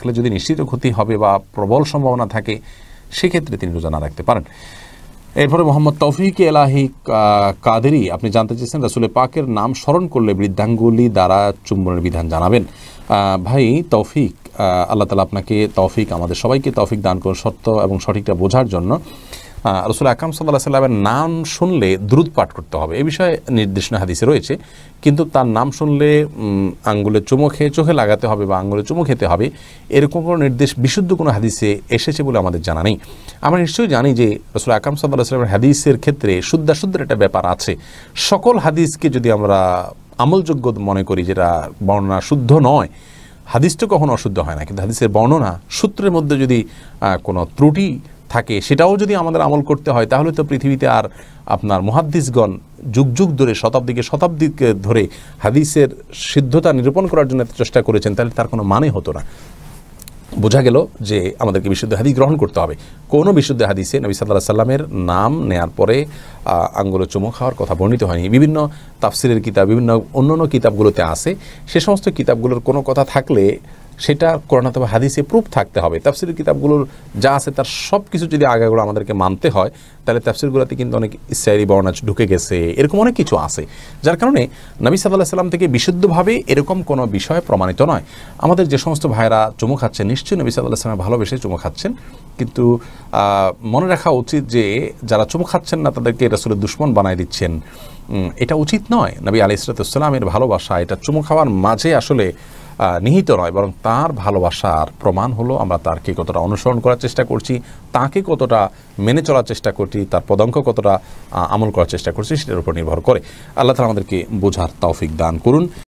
থাকলে যদি নিশ্চিত ক্ষতি হবে বা প্রবল সম্ভাবনা থাকে সেক্ষেত্রে তিনি রোজা না রাখতে পারেন এরপরে মোহাম্মদ তৌফিক এলাহি কাদেরি আপনি জানতে চেয়েছেন রাসুলের পাকের নাম স্মরণ করলে বৃদ্ধাঙ্গুলি দ্বারা চুম্বনের বিধান জানাবেন ভাই তৌফিক আল্লাহ তালা আপনাকে তৌফিক আমাদের সবাইকে তৌফিক দান করুন সত্য এবং সঠিকটা বোঝার জন্য রসুল আকরম সাল্লাহ সাল্লামের নাম শুনলে দ্রুত পাঠ করতে হবে এ বিষয়ে নির্দেশনা হাদিসে রয়েছে কিন্তু তার নাম শুনলে আঙ্গুলে চুমো খেয়ে চোখে লাগাতে হবে বা আঙ্গুলে চুমো খেতে হবে এরকম কোনো নির্দেশ বিশুদ্ধ কোনো হাদিসে এসেছে বলে আমাদের জানা নেই আমরা নিশ্চয়ই জানি যে রসুল আকরম সাল্লাহ সাল্লামের হাদিসের ক্ষেত্রে শুদ্ধাশুদ্ধের একটা ব্যাপার আছে সকল হাদিসকে যদি আমরা আমলযোগ্য মনে করি যেটা বর্ণনা শুদ্ধ নয় হাদিসটা কখনো অশুদ্ধ হয় না কিন্তু হাদিসের বর্ণনা সূত্রের মধ্যে যদি কোনো ত্রুটি থাকে সেটাও যদি আমাদের আমল করতে হয় তাহলে তো পৃথিবীতে আর আপনার মহাদ্দিসগণ যুগ যুগ ধরে শতাব্দীকে শতাব্দীকে ধরে হাদিসের সিদ্ধতা নিরূপণ করার জন্য চেষ্টা করেছেন তাহলে তার কোনো মানে হতো না বোঝা গেল যে আমাদেরকে বিশুদ্ধ হাদিস গ্রহণ করতে হবে কোনো বিশুদ্ধ হাদিসে নবী সাল্লাহ সাল্লামের নাম নেয়ার পরে আঙ্গুলে চুমু খাওয়ার কথা বর্ণিত হয়নি বিভিন্ন তাফসিরের কিতাব বিভিন্ন অন্য অন্য কিতাবগুলোতে আসে সে সমস্ত কিতাবগুলোর কোনো কথা থাকলে সেটা কোরআন অথবা হাদিসে প্রুফ থাকতে হবে তাফসির কিতাবগুলোর যা আছে তার সব কিছু যদি আগাগুলো আমাদেরকে মানতে হয় তাহলে তাফসিরগুলোতে কিন্তু অনেক ইসাইরি বর্ণাজ ঢুকে গেছে এরকম অনেক কিছু আছে যার কারণে নবী সাল্লাহ সাল্লাম থেকে বিশুদ্ধভাবে এরকম কোনো বিষয় প্রমাণিত নয় আমাদের যে সমস্ত ভাইরা চুমু খাচ্ছেন নিশ্চয়ই নবী সাল্লাহ সাল্লাম ভালোবেসে চুমু খাচ্ছেন কিন্তু মনে রাখা উচিত যে যারা চুমু খাচ্ছেন না তাদেরকে এটা রসুলের দুশ্মন বানায় দিচ্ছেন এটা উচিত নয় নবী আলি ইসরাতামের ভালোবাসা এটা চুমু খাওয়ার মাঝে আসলে নিহিত নয় বরং তার ভালোবাসার প্রমাণ হলো আমরা তারকে কতটা অনুসরণ করার চেষ্টা করছি তাকে কতটা মেনে চলার চেষ্টা করছি তার পদঙ্ক কতটা আমল করার চেষ্টা করছি সেটার উপর নির্ভর করে আল্লাহ তালা আমাদেরকে বোঝার তৌফিক দান করুন